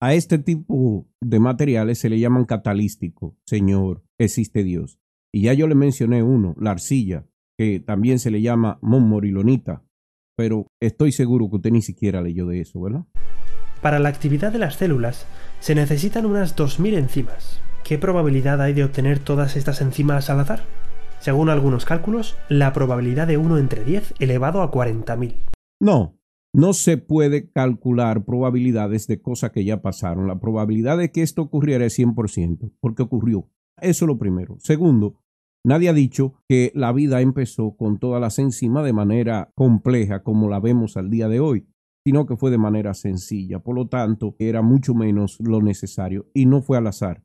A este tipo de materiales se le llaman catalístico. Señor, existe Dios. Y ya yo le mencioné uno, la arcilla, que también se le llama monmorilonita, pero estoy seguro que usted ni siquiera leyó de eso, ¿verdad? Para la actividad de las células se necesitan unas 2.000 enzimas. ¿Qué probabilidad hay de obtener todas estas enzimas al azar? Según algunos cálculos, la probabilidad de 1 entre 10 elevado a 40.000. No, no se puede calcular probabilidades de cosas que ya pasaron. La probabilidad de que esto ocurriera es 100%, porque ocurrió. Eso es lo primero. Segundo, Nadie ha dicho que la vida empezó con todas las enzimas de manera compleja como la vemos al día de hoy, sino que fue de manera sencilla. Por lo tanto, era mucho menos lo necesario y no fue al azar.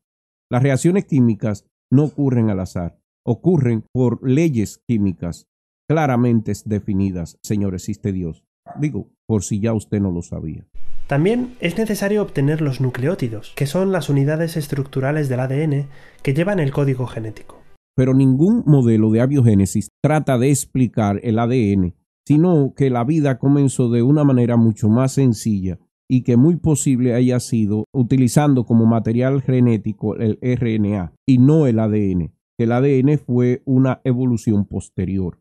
Las reacciones químicas no ocurren al azar, ocurren por leyes químicas claramente definidas. Señor, existe Dios. Digo, por si ya usted no lo sabía. También es necesario obtener los nucleótidos, que son las unidades estructurales del ADN que llevan el código genético. Pero ningún modelo de abiogénesis trata de explicar el ADN, sino que la vida comenzó de una manera mucho más sencilla y que muy posible haya sido utilizando como material genético el RNA y no el ADN, que el ADN fue una evolución posterior,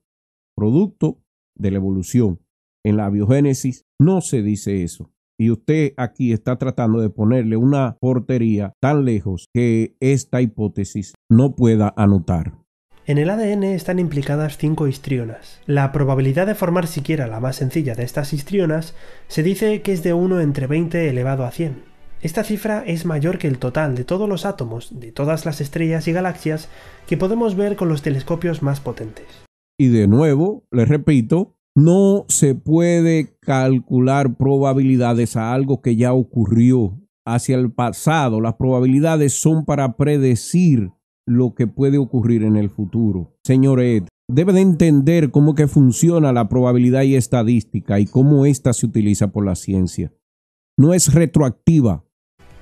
producto de la evolución. En la abiogénesis no se dice eso y usted aquí está tratando de ponerle una portería tan lejos que esta hipótesis no pueda anotar. En el ADN están implicadas cinco histrionas. La probabilidad de formar siquiera la más sencilla de estas histrionas se dice que es de 1 entre 20 elevado a 100. Esta cifra es mayor que el total de todos los átomos de todas las estrellas y galaxias que podemos ver con los telescopios más potentes. Y de nuevo, les repito, no se puede calcular probabilidades a algo que ya ocurrió hacia el pasado. Las probabilidades son para predecir lo que puede ocurrir en el futuro. Señor Ed, debe de entender cómo que funciona la probabilidad y estadística y cómo ésta se utiliza por la ciencia. No es retroactiva.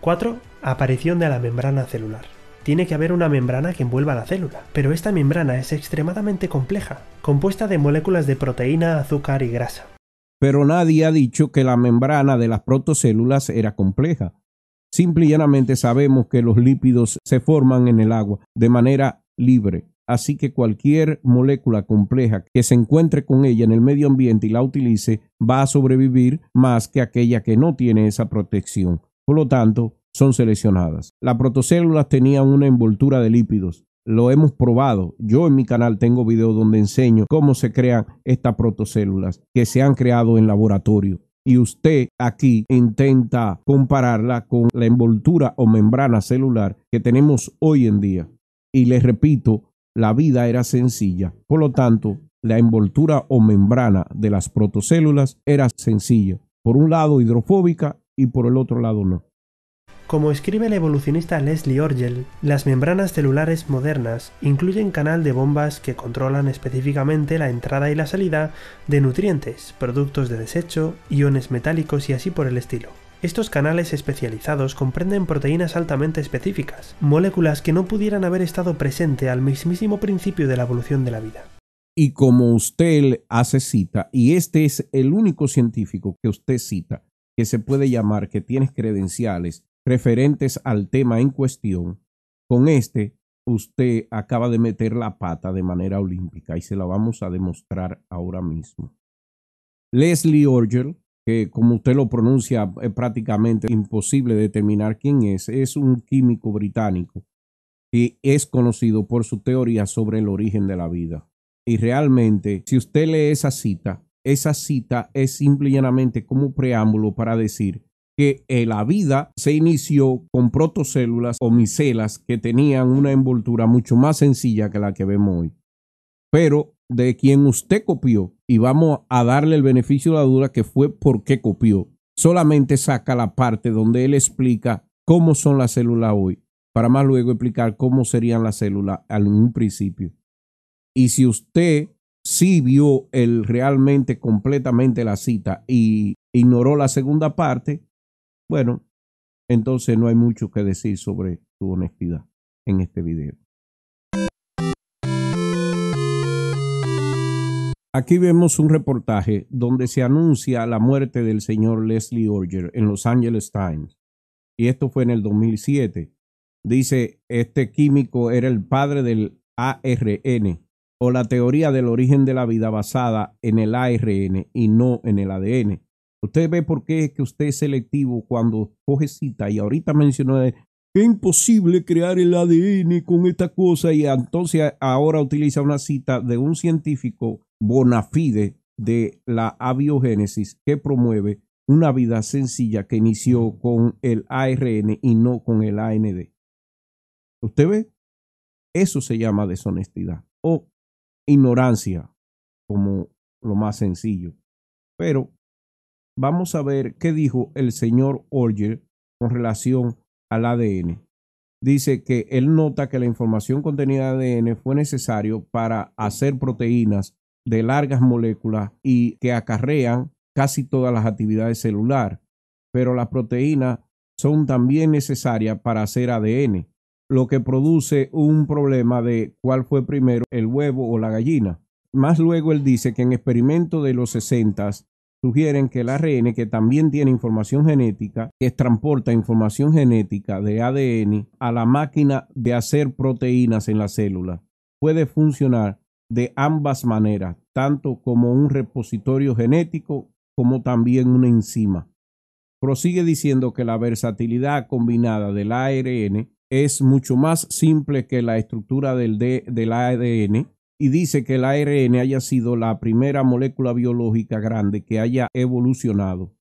4. Aparición de la membrana celular tiene que haber una membrana que envuelva la célula, pero esta membrana es extremadamente compleja, compuesta de moléculas de proteína, azúcar y grasa. Pero nadie ha dicho que la membrana de las protocélulas era compleja. Simple y llanamente sabemos que los lípidos se forman en el agua de manera libre, así que cualquier molécula compleja que se encuentre con ella en el medio ambiente y la utilice va a sobrevivir más que aquella que no tiene esa protección. Por lo tanto, son seleccionadas. Las protocélulas tenían una envoltura de lípidos. Lo hemos probado. Yo en mi canal tengo videos donde enseño cómo se crean estas protocélulas que se han creado en laboratorio. Y usted aquí intenta compararla con la envoltura o membrana celular que tenemos hoy en día. Y les repito, la vida era sencilla. Por lo tanto, la envoltura o membrana de las protocélulas era sencilla. Por un lado hidrofóbica y por el otro lado no. Como escribe el evolucionista Leslie Orgel, las membranas celulares modernas incluyen canal de bombas que controlan específicamente la entrada y la salida de nutrientes, productos de desecho, iones metálicos y así por el estilo. Estos canales especializados comprenden proteínas altamente específicas, moléculas que no pudieran haber estado presentes al mismísimo principio de la evolución de la vida. Y como usted hace cita, y este es el único científico que usted cita, que se puede llamar que tiene credenciales referentes al tema en cuestión, con este usted acaba de meter la pata de manera olímpica y se la vamos a demostrar ahora mismo. Leslie Orgel, que como usted lo pronuncia es eh, prácticamente imposible determinar quién es, es un químico británico y es conocido por su teoría sobre el origen de la vida. Y realmente, si usted lee esa cita, esa cita es simplemente como preámbulo para decir eh, la vida se inició con protocélulas o micelas que tenían una envoltura mucho más sencilla que la que vemos hoy. Pero de quien usted copió, y vamos a darle el beneficio de la duda que fue por qué copió, solamente saca la parte donde él explica cómo son las células hoy, para más luego explicar cómo serían las células al principio. Y si usted sí vio el realmente completamente la cita y ignoró la segunda parte, bueno, entonces no hay mucho que decir sobre tu honestidad en este video. Aquí vemos un reportaje donde se anuncia la muerte del señor Leslie Orger en Los Angeles Times. Y esto fue en el 2007. Dice, este químico era el padre del ARN o la teoría del origen de la vida basada en el ARN y no en el ADN. Usted ve por qué es que usted es selectivo cuando coge cita y ahorita mencionó que es imposible crear el ADN con esta cosa y entonces ahora utiliza una cita de un científico Bonafide de la abiogénesis que promueve una vida sencilla que inició con el ARN y no con el AND. ¿Usted ve? Eso se llama deshonestidad o ignorancia como lo más sencillo. Pero vamos a ver qué dijo el señor Orger con relación al ADN. Dice que él nota que la información contenida en ADN fue necesario para hacer proteínas de largas moléculas y que acarrean casi todas las actividades celular, pero las proteínas son también necesarias para hacer ADN, lo que produce un problema de cuál fue primero el huevo o la gallina. Más luego él dice que en experimentos de los 60 sugieren que el ARN, que también tiene información genética, que transporta información genética de ADN a la máquina de hacer proteínas en la célula, puede funcionar de ambas maneras, tanto como un repositorio genético como también una enzima. Prosigue diciendo que la versatilidad combinada del ARN es mucho más simple que la estructura del, del ADN y dice que el ARN haya sido la primera molécula biológica grande que haya evolucionado,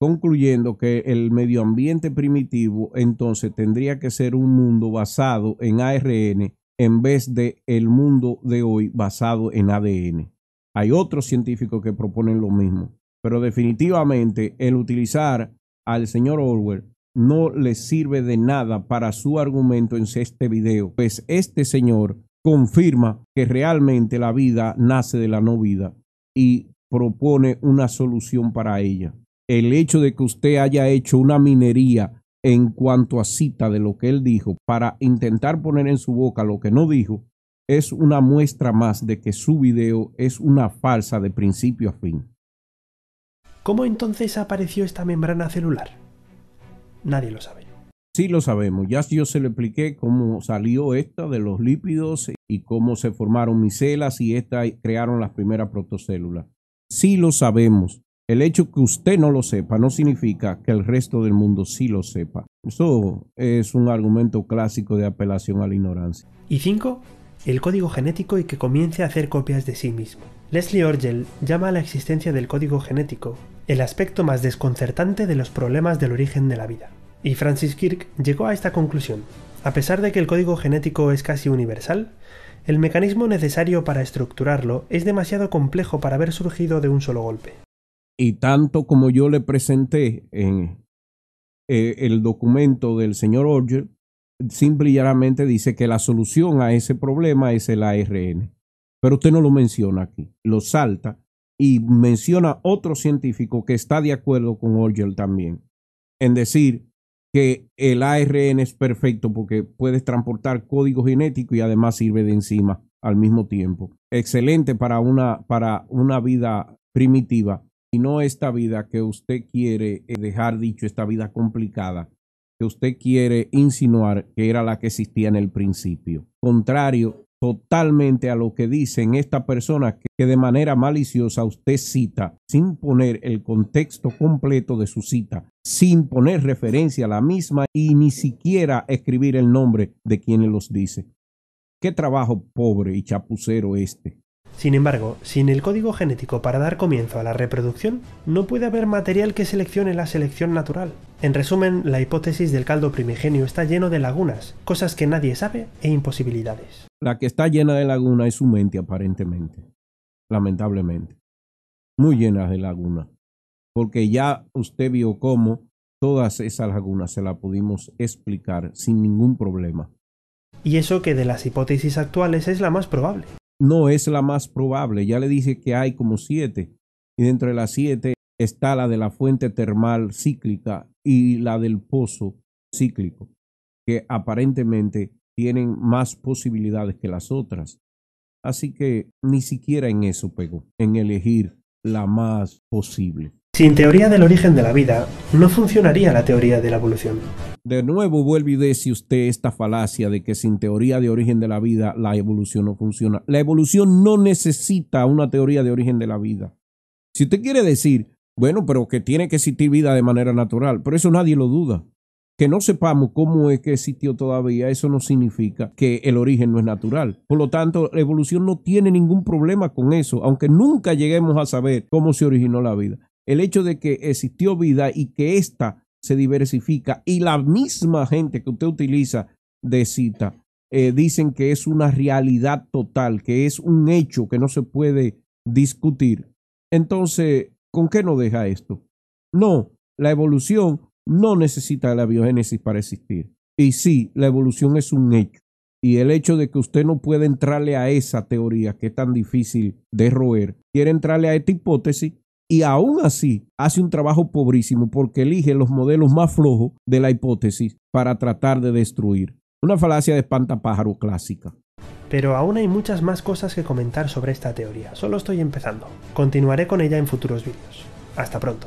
concluyendo que el medio ambiente primitivo entonces tendría que ser un mundo basado en ARN en vez de el mundo de hoy basado en ADN. Hay otros científicos que proponen lo mismo, pero definitivamente el utilizar al señor Orwell no le sirve de nada para su argumento en este video, pues este señor confirma que realmente la vida nace de la no vida y propone una solución para ella. El hecho de que usted haya hecho una minería en cuanto a cita de lo que él dijo para intentar poner en su boca lo que no dijo, es una muestra más de que su video es una falsa de principio a fin. ¿Cómo entonces apareció esta membrana celular? Nadie lo sabe. Sí lo sabemos, ya yo se lo expliqué cómo salió esta de los lípidos y cómo se formaron micelas y estas crearon las primeras protocélulas. Sí lo sabemos. El hecho que usted no lo sepa no significa que el resto del mundo sí lo sepa. Eso es un argumento clásico de apelación a la ignorancia. Y cinco, el código genético y que comience a hacer copias de sí mismo. Leslie Orgel llama a la existencia del código genético el aspecto más desconcertante de los problemas del origen de la vida. Y Francis Kirk llegó a esta conclusión. A pesar de que el código genético es casi universal, el mecanismo necesario para estructurarlo es demasiado complejo para haber surgido de un solo golpe. Y tanto como yo le presenté en eh, el documento del señor Orgel, simple y llanamente dice que la solución a ese problema es el ARN. Pero usted no lo menciona aquí, lo salta y menciona otro científico que está de acuerdo con Orgel también, en decir que el ARN es perfecto porque puedes transportar código genético y además sirve de enzima al mismo tiempo. Excelente para una, para una vida primitiva y no esta vida que usted quiere eh, dejar dicho, esta vida complicada que usted quiere insinuar que era la que existía en el principio. Contrario totalmente a lo que dicen estas personas que de manera maliciosa usted cita sin poner el contexto completo de su cita sin poner referencia a la misma y ni siquiera escribir el nombre de quien los dice. Qué trabajo pobre y chapucero este. Sin embargo, sin el código genético para dar comienzo a la reproducción, no puede haber material que seleccione la selección natural. En resumen, la hipótesis del caldo primigenio está lleno de lagunas, cosas que nadie sabe e imposibilidades. La que está llena de lagunas es su mente, aparentemente. Lamentablemente. Muy llena de lagunas porque ya usted vio cómo todas esas lagunas se las pudimos explicar sin ningún problema. Y eso que de las hipótesis actuales es la más probable. No es la más probable, ya le dije que hay como siete, y dentro de las siete está la de la fuente termal cíclica y la del pozo cíclico, que aparentemente tienen más posibilidades que las otras. Así que ni siquiera en eso pego, en elegir la más posible. Sin teoría del origen de la vida, no funcionaría la teoría de la evolución. De nuevo vuelve y dice usted esta falacia de que sin teoría de origen de la vida la evolución no funciona. La evolución no necesita una teoría de origen de la vida. Si usted quiere decir, bueno, pero que tiene que existir vida de manera natural, pero eso nadie lo duda. Que no sepamos cómo es que existió todavía, eso no significa que el origen no es natural. Por lo tanto, la evolución no tiene ningún problema con eso, aunque nunca lleguemos a saber cómo se originó la vida el hecho de que existió vida y que ésta se diversifica y la misma gente que usted utiliza de cita eh, dicen que es una realidad total, que es un hecho que no se puede discutir. Entonces, ¿con qué nos deja esto? No, la evolución no necesita la biogénesis para existir. Y sí, la evolución es un hecho. Y el hecho de que usted no puede entrarle a esa teoría que es tan difícil de roer, quiere entrarle a esta hipótesis, y aún así hace un trabajo pobrísimo porque elige los modelos más flojos de la hipótesis para tratar de destruir. Una falacia de espantapájaro clásica. Pero aún hay muchas más cosas que comentar sobre esta teoría, solo estoy empezando. Continuaré con ella en futuros vídeos. Hasta pronto.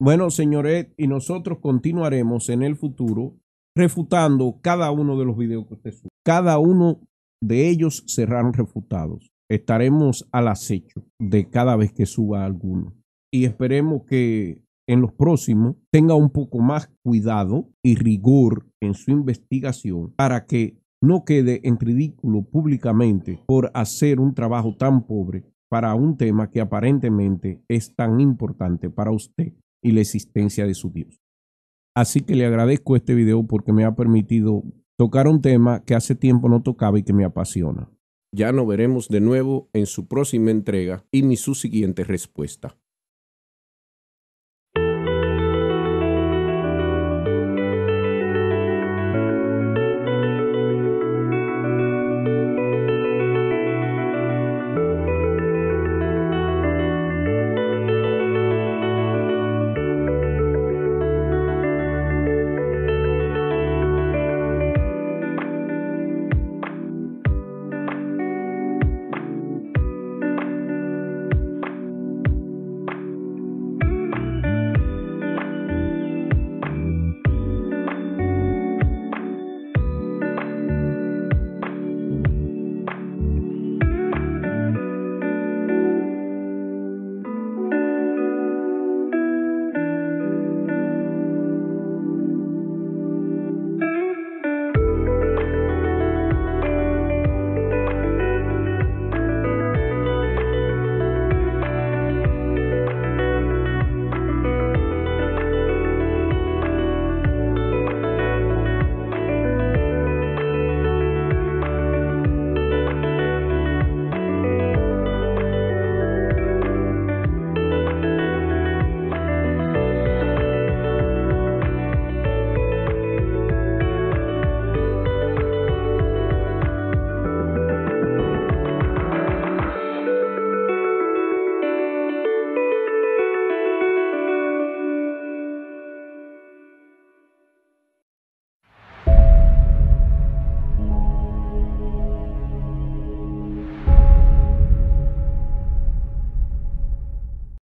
Bueno, señores, y nosotros continuaremos en el futuro refutando cada uno de los videos que usted sube. Cada uno de ellos serán refutados. Estaremos al acecho de cada vez que suba alguno y esperemos que en los próximos tenga un poco más cuidado y rigor en su investigación para que no quede en ridículo públicamente por hacer un trabajo tan pobre para un tema que aparentemente es tan importante para usted y la existencia de su Dios. Así que le agradezco este video porque me ha permitido tocar un tema que hace tiempo no tocaba y que me apasiona. Ya nos veremos de nuevo en su próxima entrega y mi su siguiente respuesta.